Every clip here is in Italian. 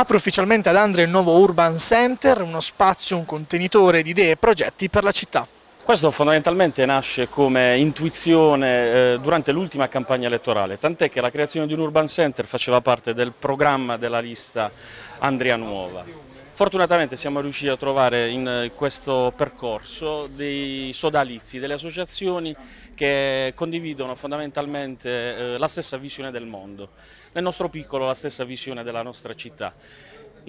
Apre ufficialmente ad Andria il nuovo Urban Center, uno spazio, un contenitore di idee e progetti per la città. Questo fondamentalmente nasce come intuizione eh, durante l'ultima campagna elettorale, tant'è che la creazione di un urban center faceva parte del programma della lista Andria Nuova. Fortunatamente siamo riusciti a trovare in eh, questo percorso dei sodalizi, delle associazioni che condividono fondamentalmente eh, la stessa visione del mondo, nel nostro piccolo la stessa visione della nostra città.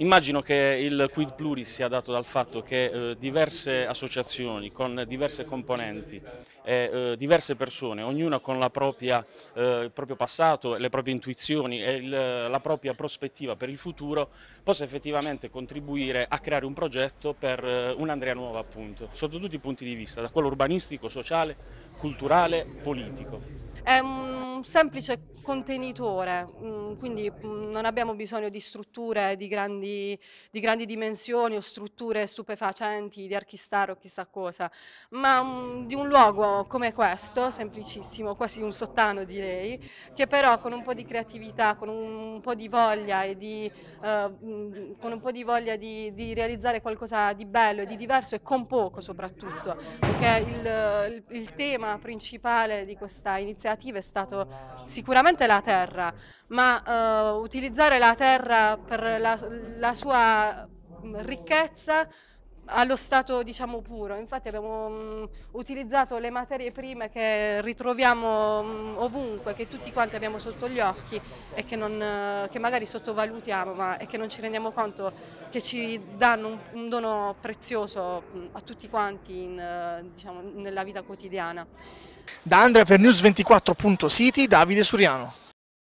Immagino che il quid pluris sia dato dal fatto che eh, diverse associazioni con diverse componenti e eh, diverse persone, ognuna con propria, eh, il proprio passato, le proprie intuizioni e il, la propria prospettiva per il futuro, possa effettivamente contribuire a creare un progetto per eh, un'Andrea nuova appunto, sotto tutti i punti di vista, da quello urbanistico, sociale, culturale, politico. È un un semplice contenitore, mm, quindi mm, non abbiamo bisogno di strutture di grandi, di grandi, dimensioni o strutture stupefacenti di archistar o chissà cosa, ma mm, di un luogo come questo, semplicissimo, quasi un sottano direi, che però con un po' di creatività, con un, po' di voglia e di, eh, con un po' di voglia di, di, realizzare qualcosa di bello e di diverso e con poco soprattutto, perché il, il, il tema principale di questa iniziativa è stato sicuramente la terra, ma uh, utilizzare la terra per la, la sua mm, ricchezza allo stato diciamo puro, infatti abbiamo mh, mm, utilizzato le materie prime che ritroviamo mh, mm, ovunque, che tutti quanti abbiamo sotto gli occhi e che, non, che magari sottovalutiamo ma, e che non ci rendiamo conto che ci danno un, un dono prezioso mh, mm, a tutti quanti in, eh, diciamo, nella vita quotidiana. Da Andrea per News24.City, Davide Suriano.